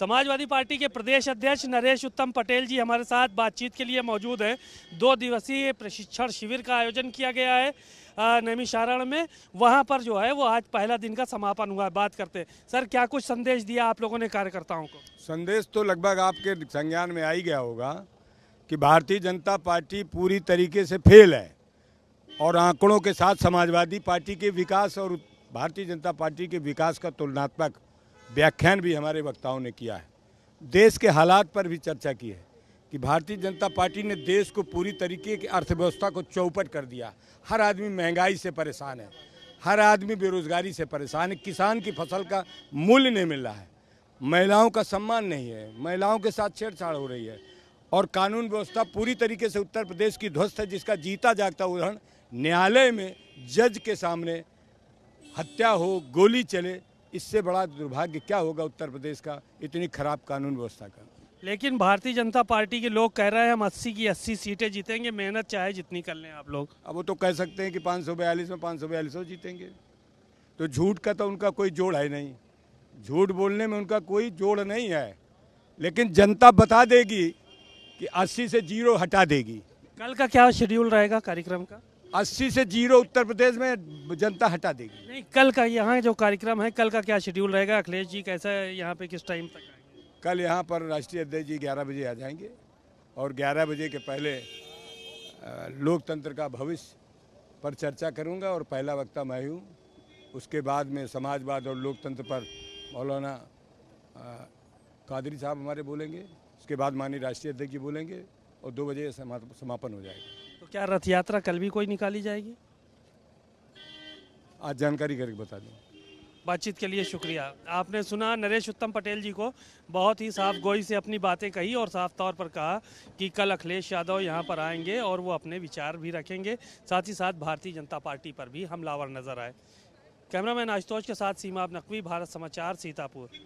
Samajwadi party के प्रदेश अध्यक्ष नरेश उत्तम पटेल जी हमारे साथ बातचीत के लिए मौजूद हैं दो दिवसीय प्रशिक्षण शिविर का आयोजन किया गया है नैमिशारण में वहां पर जो है वो आज पहला दिन का समापन हुआ है बात करते हैं सर क्या कुछ संदेश दिया आप लोगों ने कार्यकर्ताओं को संदेश तो लगभग आपके संज्ञान में आ ही गया होगा कि भारतीय जनता पार्टी पूरी तरीके से फेल है और आंकड़ों के साथ समाजवादी पार्टी के विकास और भारतीय जनता पार्टी के विकास का तुलनात्मक व्याख्यान भी हमारे वक्ताओं ने किया है देश के हालात पर भी चर्चा की है कि भारतीय जनता पार्टी ने देश को पूरी तरीके की अर्थव्यवस्था को चौपट कर दिया हर आदमी महंगाई से परेशान है हर आदमी बेरोजगारी से परेशान है किसान की फसल का मूल्य नहीं मिल रहा है महिलाओं का सम्मान नहीं है महिलाओं के साथ छेड़छाड़ हो रही है और कानून व्यवस्था पूरी तरीके से उत्तर प्रदेश की ध्वस्त है जिसका जीता जागता उदाहरण न्यायालय में जज के सामने हत्या हो गोली चले इससे बड़ा दुर्भाग्य क्या होगा उत्तर प्रदेश का इतनी खराब कानून व्यवस्था का लेकिन भारतीय जनता पार्टी के लोग कह रहे हैं हम अस्सी की अस्सी सीटें जीतेंगे मेहनत चाहे जितनी कर लें आप लोग अब वो तो कह सकते हैं कि पाँच सौ बयालीस में पाँच सौ बयालीस जीतेंगे तो झूठ का तो उनका कोई जोड़ है नहीं झूठ बोलने में उनका कोई जोड़ नहीं है लेकिन जनता बता देगी कि अस्सी से जीरो हटा देगी कल का क्या शेड्यूल रहेगा कार्यक्रम का अस्सी से जीरो उत्तर प्रदेश में जनता हटा देगी नहीं कल का यहाँ जो कार्यक्रम है कल का क्या शेड्यूल रहेगा अखिलेश जी कैसा यहाँ पे किस टाइम तक कल यहाँ पर राष्ट्रीय अध्यक्ष जी ग्यारह बजे आ जाएंगे और ग्यारह बजे के पहले लोकतंत्र का भविष्य पर चर्चा करूँगा और पहला वक्ता मैं हूँ उसके बाद में समाजवाद और लोकतंत्र पर मौलाना कादरी साहब हमारे बोलेंगे उसके बाद माननीय राष्ट्रीय अध्यक्ष जी बोलेंगे और दो बजे समापन हो जाएगा तो क्या रथ यात्रा कल भी कोई निकाली जाएगी आज जानकारी करके बता दें बातचीत के लिए शुक्रिया आपने सुना नरेश उत्तम पटेल जी को बहुत ही साफ गोई से अपनी बातें कही और साफ तौर पर कहा कि कल अखिलेश यादव यहाँ पर आएंगे और वो अपने विचार भी रखेंगे साथ ही साथ भारतीय जनता पार्टी पर भी हमलावर नजर आए कैमरामैन आशुतोष के साथ सीमा नकवी भारत समाचार सीतापुर